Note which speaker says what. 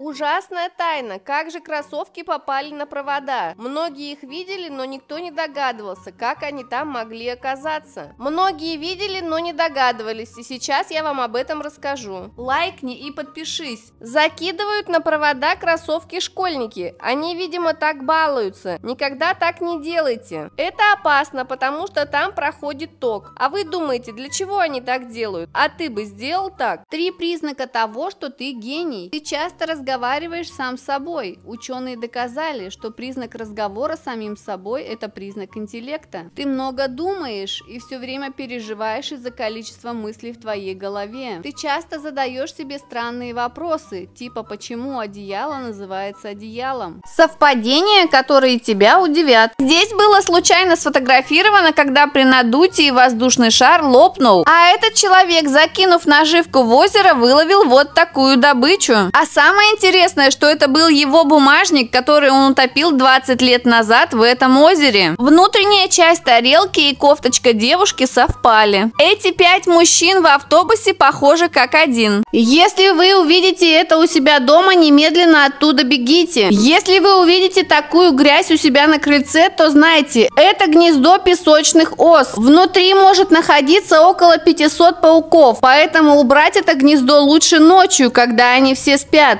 Speaker 1: Ужасная тайна, как же кроссовки попали на провода. Многие их видели, но никто не догадывался, как они там могли оказаться. Многие видели, но не догадывались, и сейчас я вам об этом расскажу. Лайкни и подпишись. Закидывают на провода кроссовки школьники. Они, видимо, так балуются. Никогда так не делайте. Это опасно, потому что там проходит ток. А вы думаете, для чего они так делают? А ты бы сделал так? Три признака того, что ты гений. Ты часто разговариваешь разговариваешь сам с собой. Ученые доказали, что признак разговора с самим собой – это признак интеллекта. Ты много думаешь и все время переживаешь из-за количества мыслей в твоей голове. Ты часто задаешь себе странные вопросы, типа «почему одеяло называется одеялом?». Совпадения, которые тебя удивят. Здесь было случайно сфотографировано, когда при надутии воздушный шар лопнул, а этот человек, закинув наживку в озеро, выловил вот такую добычу. А самое интересное, что это был его бумажник, который он утопил 20 лет назад в этом озере. Внутренняя часть тарелки и кофточка девушки совпали. Эти пять мужчин в автобусе похожи как один. Если вы увидите это у себя дома, немедленно оттуда бегите. Если вы увидите такую грязь у себя на крыльце, то знайте, это гнездо песочных ос. Внутри может находиться около 500 пауков, поэтому убрать это гнездо лучше ночью, когда они все спят.